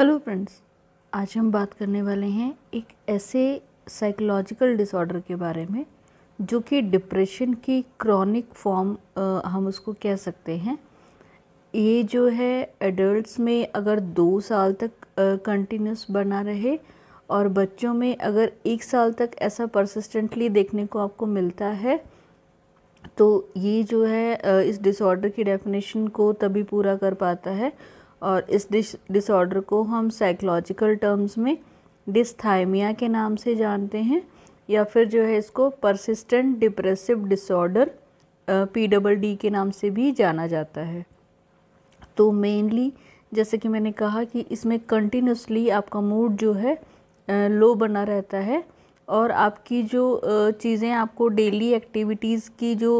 hello friends आज हम बात करने वाले हैं एक ऐसे साइकोलॉजिकल डिसऑर्डर के बारे में जो कि डिप्रेशन की क्रॉनिक फॉर्म हम उसको कह सकते हैं ये जो है एडल्ट्स में अगर दो साल तक कंटिन्यूस बना रहे और बच्चों में अगर एक साल तक ऐसा परसिस्टेंटली देखने को आपको मिलता है तो ये जो है इस डिसऑर्डर की डेफिनेशन को तभी पूरा कर पाता है और इस डिस डिसऑर्डर को हम साइकोलॉजिकल टर्म्स में डिस्थाइमिया के नाम से जानते हैं या फिर जो है इसको persistent depressive disorder P double D के नाम से भी जाना जाता है तो मेनली जैसे कि मैंने कहा कि इसमें कंटिन्यूसली आपका मूड जो है लो बना रहता है और आपकी जो चीज़ें आपको डेली एक्टिविटीज़ की जो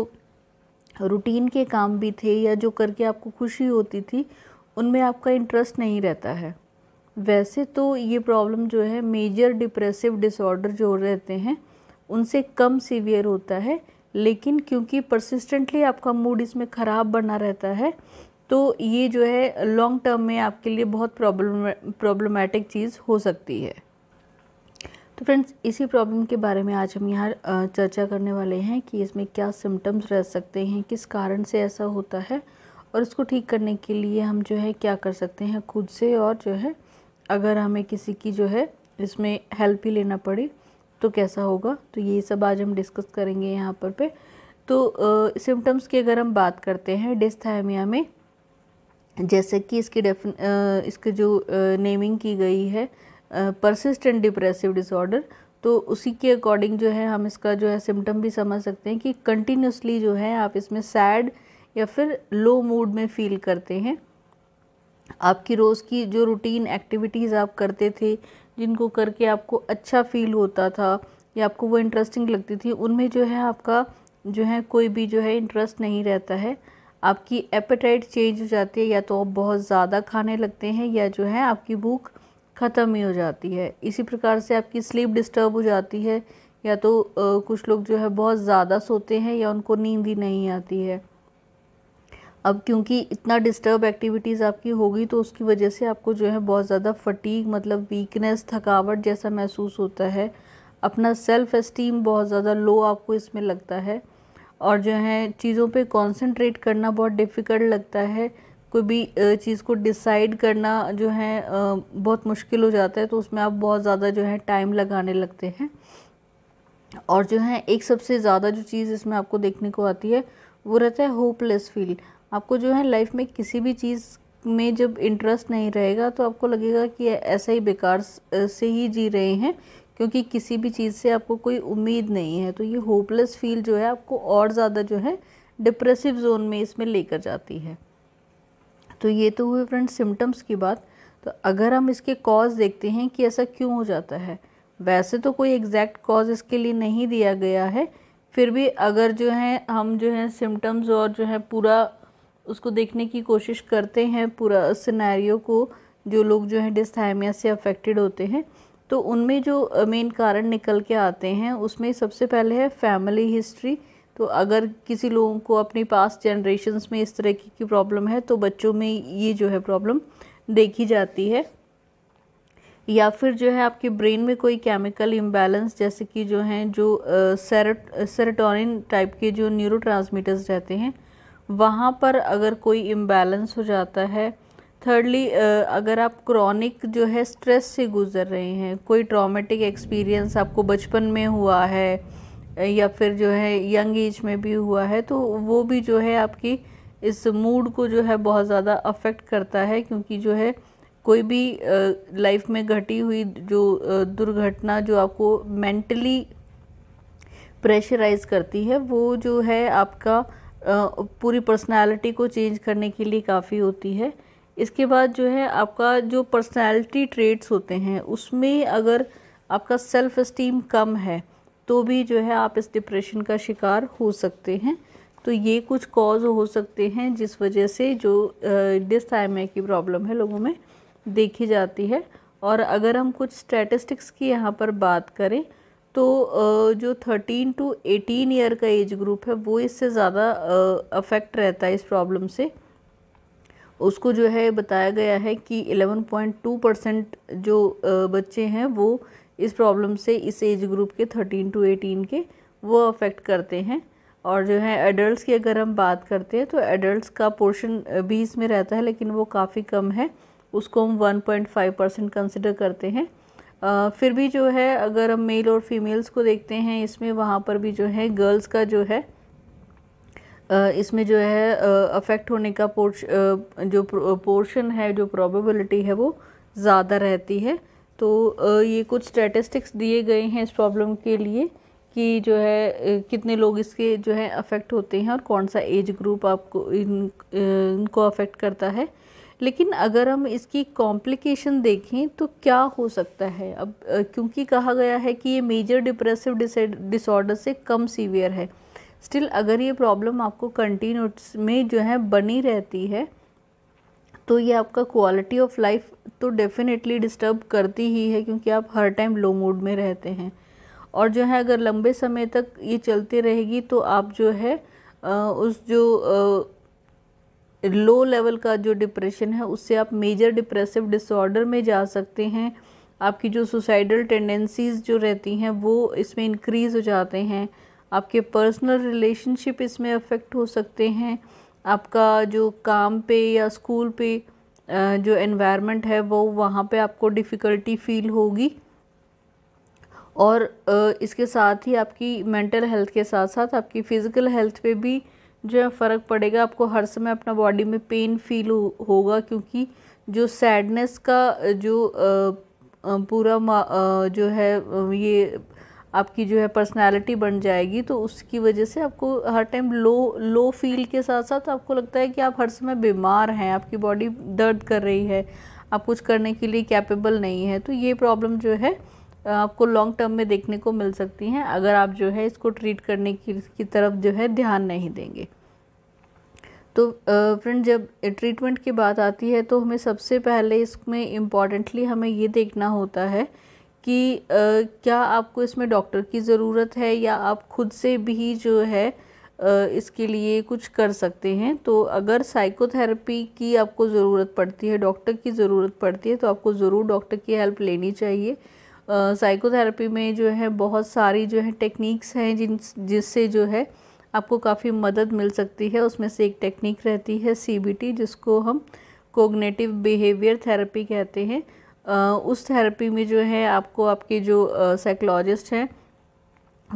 रूटीन के काम भी थे या जो करके आपको खुशी होती थी उनमें आपका इंटरेस्ट नहीं रहता है वैसे तो ये प्रॉब्लम जो है मेजर डिप्रेसिव डिसऑर्डर जो रहते हैं उनसे कम सीवियर होता है लेकिन क्योंकि परसिस्टेंटली आपका मूड इसमें ख़राब बना रहता है तो ये जो है लॉन्ग टर्म में आपके लिए बहुत प्रॉब्लम प्रॉब्लमेटिक चीज़ हो सकती है तो फ्रेंड्स इसी प्रॉब्लम के बारे में आज हम यहाँ चर्चा करने वाले हैं कि इसमें क्या सिम्टम्स रह सकते हैं किस कारण से ऐसा होता है और इसको ठीक करने के लिए हम जो है क्या कर सकते हैं खुद से और जो है अगर हमें किसी की जो है इसमें हेल्प ही लेना पड़े तो कैसा होगा तो ये सब आज हम डिस्कस करेंगे यहाँ पर पे तो सिम्टम्स की अगर हम बात करते हैं डिस्थाइमिया में जैसे कि इसकी डेफिन इसके जो नेमिंग की गई है परसिस्टेंट डिप्रेसिव डिसऑर्डर तो उसी के अकॉर्डिंग जो है हम इसका जो है सिम्टम भी समझ सकते हैं कि कंटिन्यूसली जो है आप इसमें सैड या फिर लो मूड में फील करते हैं आपकी रोज़ की जो रूटीन एक्टिविटीज़ आप करते थे जिनको करके आपको अच्छा फील होता था या आपको वो इंटरेस्टिंग लगती थी उनमें जो है आपका जो है कोई भी जो है इंटरेस्ट नहीं रहता है आपकी एपेटाइट चेंज हो जाती है या तो आप बहुत ज़्यादा खाने लगते हैं या जो है आपकी भूख ख़त्म ही हो जाती है इसी प्रकार से आपकी स्लीप डिस्टर्ब हो जाती है या तो आ, कुछ लोग जो है बहुत ज़्यादा सोते हैं या उनको नींद ही नहीं आती है अब क्योंकि इतना डिस्टर्ब एक्टिविटीज़ आपकी होगी तो उसकी वजह से आपको जो है बहुत ज़्यादा फटीक मतलब वीकनेस थकावट जैसा महसूस होता है अपना सेल्फ़ इस्टीम बहुत ज़्यादा लो आपको इसमें लगता है और जो है चीज़ों पे कंसंट्रेट करना बहुत डिफ़िकल्ट लगता है कोई भी चीज़ को डिसाइड करना जो है बहुत मुश्किल हो जाता है तो उसमें आप बहुत ज़्यादा जो है टाइम लगाने लगते हैं और जो है एक सबसे ज़्यादा जो चीज़ इसमें आपको देखने को आती है वो रहता है होपलेस फील आपको जो है लाइफ में किसी भी चीज़ में जब इंटरेस्ट नहीं रहेगा तो आपको लगेगा कि ऐसा ही बेकार से ही जी रहे हैं क्योंकि किसी भी चीज़ से आपको कोई उम्मीद नहीं है तो ये होपलेस फील जो है आपको और ज़्यादा जो है डिप्रेसिव जोन में इसमें लेकर जाती है तो ये तो हुए फ्रेंड सिम्टम्स की बात तो अगर हम इसके कॉज देखते हैं कि ऐसा क्यों हो जाता है वैसे तो कोई एग्जैक्ट कॉज इसके लिए नहीं दिया गया है फिर भी अगर जो है हम जो है सिम्टम्स और जो है पूरा उसको देखने की कोशिश करते हैं पूरा सिनेरियो को जो लोग जो हैं डिस्थाइमिया से अफेक्टेड होते हैं तो उनमें जो मेन कारण निकल के आते हैं उसमें सबसे पहले है फैमिली हिस्ट्री तो अगर किसी लोगों को अपनी पास्ट जनरेशन्स में इस तरह की, की प्रॉब्लम है तो बच्चों में ये जो है प्रॉब्लम देखी जाती है या फिर जो है आपके ब्रेन में कोई केमिकल इम्बैलेंस जैसे कि जो हैं जो सेरोटोनिन टाइप के जो न्यूरो रहते हैं वहाँ पर अगर कोई इम्बैलेंस हो जाता है थर्डली अगर आप क्रॉनिक जो है स्ट्रेस से गुज़र रहे हैं कोई ट्रॉमेटिक एक्सपीरियंस आपको बचपन में हुआ है या फिर जो है यंग एज में भी हुआ है तो वो भी जो है आपकी इस मूड को जो है बहुत ज़्यादा अफेक्ट करता है क्योंकि जो है कोई भी लाइफ में घटी हुई जो दुर्घटना जो आपको मेंटली प्रेशराइज करती है वो जो है आपका पूरी पर्सनालिटी को चेंज करने के लिए काफ़ी होती है इसके बाद जो है आपका जो पर्सनालिटी ट्रेट्स होते हैं उसमें अगर आपका सेल्फ इस्टीम कम है तो भी जो है आप इस डिप्रेशन का शिकार हो सकते हैं तो ये कुछ कॉज हो सकते हैं जिस वजह से जो डिस्थाइमिया की प्रॉब्लम है लोगों में देखी जाती है और अगर हम कुछ स्टैटिस्टिक्स की यहाँ पर बात करें तो जो थर्टीन टू एटीन ईयर का एज ग्रुप है वो इससे ज़्यादा अफेक्ट रहता है इस प्रॉब्लम से उसको जो है बताया गया है कि एलेवन पॉइंट टू परसेंट जो बच्चे हैं वो इस प्रॉब्लम से इस एज ग्रुप के थर्टीन टू एटीन के वो अफेक्ट करते हैं और जो है एडल्ट्स की अगर हम बात करते हैं तो एडल्ट्स का पोर्शन भी इसमें रहता है लेकिन वो काफ़ी कम है उसको हम one point five percent consider करते हैं फिर भी जो है अगर हम मेल और फीमेल्स को देखते हैं इसमें वहाँ पर भी जो है गर्ल्स का जो है इसमें जो है अफेक्ट होने का पोर्श जो पोर्शन है जो प्रोबेबिलिटी है वो ज़्यादा रहती है तो ये कुछ स्टैटिस्टिक्स दिए गए हैं इस प्रॉब्लम के लिए कि जो है कितने लोग इसके जो है अफेक्ट होते हैं और कौन सा एज ग्रुप आपको इन इनको अफेक्ट करता है लेकिन अगर हम इसकी कॉम्प्लिकेशन देखें तो क्या हो सकता है अब क्योंकि कहा गया है कि ये मेजर डिप्रेसिव डिसऑर्डर से कम सीवियर है स्टिल अगर ये प्रॉब्लम आपको कंटिन्यूस में जो है बनी रहती है तो ये आपका क्वालिटी ऑफ लाइफ तो डेफिनेटली डिस्टर्ब करती ही है क्योंकि आप हर टाइम लो मूड में रहते हैं और जो है अगर लंबे समय तक ये चलती रहेगी तो आप जो है उस जो लो लेवल का जो डिप्रेशन है उससे आप मेजर डिप्रेसिव डिसऑर्डर में जा सकते हैं आपकी जो सुसाइडल टेंडेंसीज़ जो रहती हैं वो इसमें इंक्रीज़ हो जाते हैं आपके पर्सनल रिलेशनशिप इसमें अफेक्ट हो सकते हैं आपका जो काम पे या स्कूल पे जो एनवायरनमेंट है वो वहाँ पे आपको डिफ़िकल्टी फील होगी और इसके साथ ही आपकी मेंटल हेल्थ के साथ साथ आपकी फ़िज़िकल हेल्थ पे भी जो है फ़र्क पड़ेगा आपको हर समय अपना बॉडी में पेन फील हो, होगा क्योंकि जो सैडनेस का जो आ, पूरा आ, जो है ये आपकी जो है पर्सनालिटी बन जाएगी तो उसकी वजह से आपको हर टाइम लो लो फील के साथ साथ आपको लगता है कि आप हर समय बीमार हैं आपकी बॉडी दर्द कर रही है आप कुछ करने के लिए कैपेबल नहीं है तो ये प्रॉब्लम जो है आपको लॉन्ग टर्म में देखने को मिल सकती हैं अगर आप जो है इसको ट्रीट करने की, की तरफ जो है ध्यान नहीं देंगे तो फ्रेंड जब ट्रीटमेंट की बात आती है तो हमें सबसे पहले इसमें इम्पॉर्टेंटली हमें ये देखना होता है कि आ, क्या आपको इसमें डॉक्टर की ज़रूरत है या आप खुद से भी जो है आ, इसके लिए कुछ कर सकते हैं तो अगर साइकोथेरेपी की आपको ज़रूरत पड़ती है डॉक्टर की ज़रूरत पड़ती है तो आपको ज़रूर डॉक्टर की हेल्प लेनी चाहिए साइकोथेरेपी में जो है बहुत सारी जो है टेक्निक्स हैं जिन जिससे जो है आपको काफ़ी मदद मिल सकती है उसमें से एक टेक्निक रहती है सीबीटी जिसको हम कोग्नेटिव बिहेवियर थेरेपी कहते हैं उस थेरेपी में जो है आपको आपके जो साइकोलॉजिस्ट हैं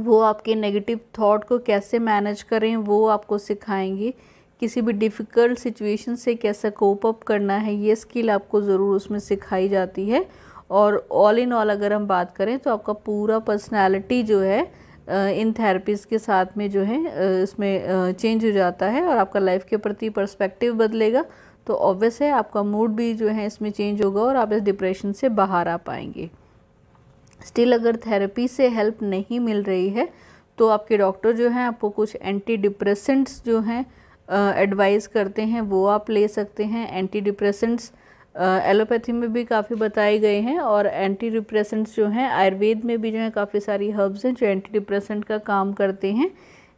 वो आपके नेगेटिव थॉट को कैसे मैनेज करें वो आपको सिखाएंगे किसी भी डिफ़िकल्ट सिचुएशन से कैसा कोप अप करना है ये स्किल आपको ज़रूर उसमें सिखाई जाती है और ऑल इन ऑल अगर हम बात करें तो आपका पूरा पर्सनैलिटी जो है इन थेरेपीज़ के साथ में जो है इसमें चेंज हो जाता है और आपका लाइफ के प्रति पर्सपेक्टिव बदलेगा तो ऑब्वियस है आपका मूड भी जो है इसमें चेंज होगा और आप इस डिप्रेशन से बाहर आ पाएंगे स्टिल अगर थेरेपी से हेल्प नहीं मिल रही है तो आपके डॉक्टर जो हैं आपको कुछ एंटी डिप्रेसेंट्स जो हैं एडवाइस करते हैं वो आप ले सकते हैं एंटी डिप्रेसेंट्स एलोपैथी में भी काफ़ी बताए गए हैं और एंटी डिप्रेसेंट्स जो हैं आयुर्वेद में भी जो है काफ़ी सारी हर्ब्स हैं जो एंटी डिप्रेसेंट का काम करते हैं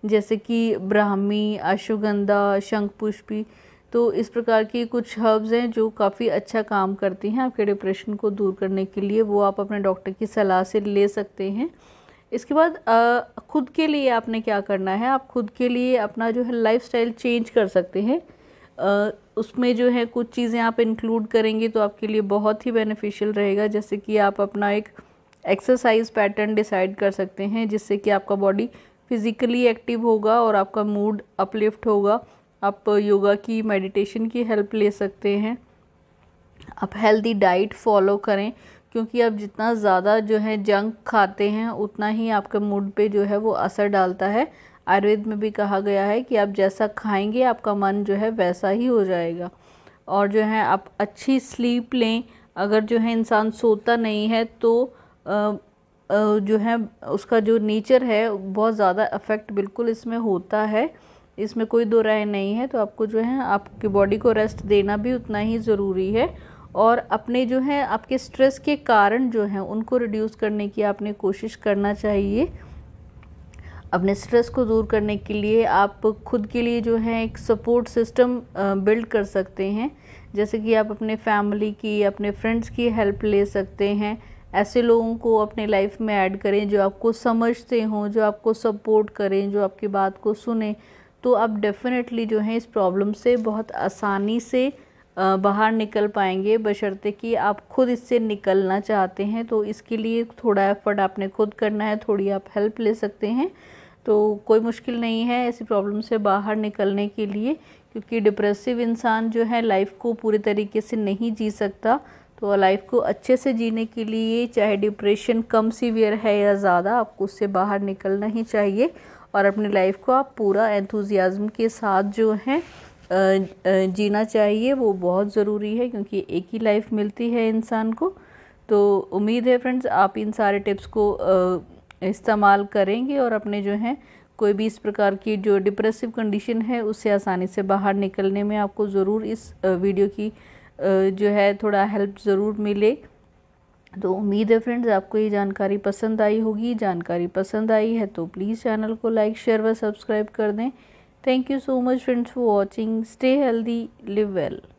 जैसे कि ब्राह्मी अश्वगंधा शंख पुष्पी तो इस प्रकार की कुछ हर्ब्स हैं जो काफ़ी अच्छा काम करती हैं आपके डिप्रेशन को दूर करने के लिए वो आप अपने डॉक्टर की सलाह से ले सकते हैं इसके बाद ख़ुद के लिए आपने क्या करना है आप खुद के लिए अपना जो है लाइफ चेंज कर सकते हैं उसमें जो है कुछ चीज़ें आप इंक्लूड करेंगे तो आपके लिए बहुत ही बेनिफिशियल रहेगा जैसे कि आप अपना एक एक्सरसाइज पैटर्न डिसाइड कर सकते हैं जिससे कि आपका बॉडी फिज़िकली एक्टिव होगा और आपका मूड अपलिफ्ट होगा आप योगा की मेडिटेशन की हेल्प ले सकते हैं आप हेल्दी डाइट फॉलो करें क्योंकि आप जितना ज़्यादा जो है जंक खाते हैं उतना ही आपके मूड पे जो है वो असर डालता है आयुर्वेद में भी कहा गया है कि आप जैसा खाएंगे आपका मन जो है वैसा ही हो जाएगा और जो है आप अच्छी स्लीप लें अगर जो है इंसान सोता नहीं है तो आ, जो है उसका जो नेचर है बहुत ज़्यादा अफेक्ट बिल्कुल इसमें होता है इसमें कोई दो राय नहीं है तो आपको जो है आपकी बॉडी को रेस्ट देना भी उतना ही ज़रूरी है और अपने जो है आपके स्ट्रेस के कारण जो हैं उनको रिड्यूस करने की आपने कोशिश करना चाहिए अपने स्ट्रेस को दूर करने के लिए आप खुद के लिए जो है एक सपोर्ट सिस्टम बिल्ड कर सकते हैं जैसे कि आप अपने फैमिली की अपने फ्रेंड्स की हेल्प ले सकते हैं ऐसे लोगों को अपने लाइफ में ऐड करें जो आपको समझते हों जो आपको सपोर्ट करें जो आपकी बात को सुने तो आप डेफ़िनेटली जो है इस प्रॉब्लम से बहुत आसानी से बाहर निकल पाएंगे बशर्ते कि आप खुद इससे निकलना चाहते हैं तो इसके लिए थोड़ा एफर्ट आपने खुद करना है थोड़ी आप हेल्प ले सकते हैं तो कोई मुश्किल नहीं है ऐसी प्रॉब्लम से बाहर निकलने के लिए क्योंकि डिप्रेसिव इंसान जो है लाइफ को पूरे तरीके से नहीं जी सकता तो लाइफ को अच्छे से जीने के लिए चाहे डिप्रेशन कम सीवियर है या ज़्यादा आपको उससे बाहर निकलना ही चाहिए और अपनी लाइफ को आप पूरा एंथुजियाज़म के साथ जो है जीना चाहिए वो बहुत ज़रूरी है क्योंकि एक ही लाइफ मिलती है इंसान को तो उम्मीद है फ्रेंड्स आप इन सारे टिप्स को इस्तेमाल करेंगे और अपने जो हैं कोई भी इस प्रकार की जो डिप्रेसिव कंडीशन है उससे आसानी से बाहर निकलने में आपको ज़रूर इस वीडियो की जो है थोड़ा हेल्प ज़रूर मिले तो उम्मीद है फ्रेंड्स आपको ये जानकारी पसंद आई होगी जानकारी पसंद आई है तो प्लीज़ चैनल को लाइक शेयर व सब्सक्राइब कर दें thank you so much friends for watching stay healthy live well